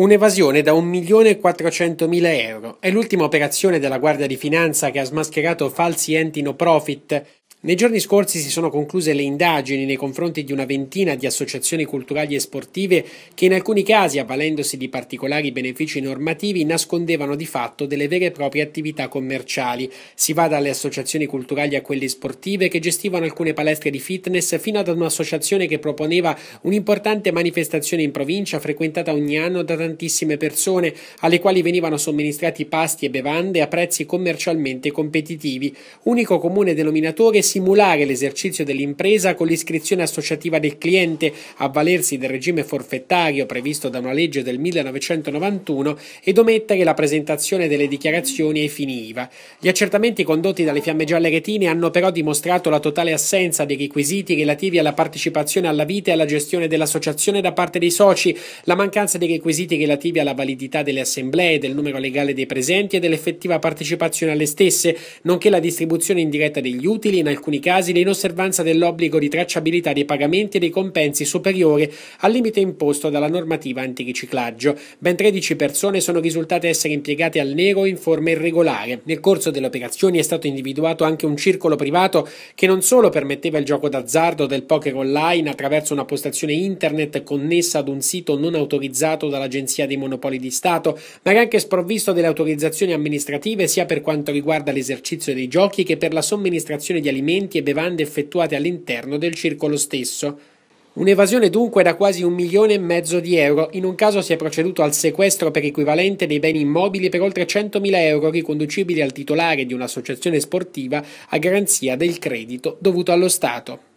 Un'evasione da 1.400.000 euro. È l'ultima operazione della Guardia di Finanza che ha smascherato falsi enti no profit nei giorni scorsi si sono concluse le indagini nei confronti di una ventina di associazioni culturali e sportive che in alcuni casi, avvalendosi di particolari benefici normativi, nascondevano di fatto delle vere e proprie attività commerciali. Si va dalle associazioni culturali a quelle sportive che gestivano alcune palestre di fitness fino ad un'associazione che proponeva un'importante manifestazione in provincia frequentata ogni anno da tantissime persone, alle quali venivano somministrati pasti e bevande a prezzi commercialmente competitivi. Unico comune denominatore simulare l'esercizio dell'impresa con l'iscrizione associativa del cliente, a valersi del regime forfettario previsto da una legge del 1991 ed omettere la presentazione delle dichiarazioni ai fini IVA. Gli accertamenti condotti dalle Fiamme Gialle Retine hanno però dimostrato la totale assenza dei requisiti relativi alla partecipazione alla vita e alla gestione dell'associazione da parte dei soci, la mancanza dei requisiti relativi alla validità delle assemblee, del numero legale dei presenti e dell'effettiva partecipazione alle stesse, nonché la distribuzione indiretta degli utili in alcuni alcuni casi l'inosservanza dell'obbligo di tracciabilità dei pagamenti e dei compensi superiore al limite imposto dalla normativa antiriciclaggio. Ben 13 persone sono risultate essere impiegate al nero in forma irregolare. Nel corso delle operazioni è stato individuato anche un circolo privato che non solo permetteva il gioco d'azzardo del poker online attraverso una postazione internet connessa ad un sito non autorizzato dall'Agenzia dei Monopoli di Stato, ma era anche sprovvisto delle autorizzazioni amministrative sia per quanto riguarda l'esercizio dei giochi che per la somministrazione di alimenti alimenti e bevande effettuate all'interno del circolo stesso. Un'evasione dunque da quasi un milione e mezzo di euro, in un caso si è proceduto al sequestro per equivalente dei beni immobili per oltre 100.000 euro riconducibili al titolare di un'associazione sportiva a garanzia del credito dovuto allo Stato.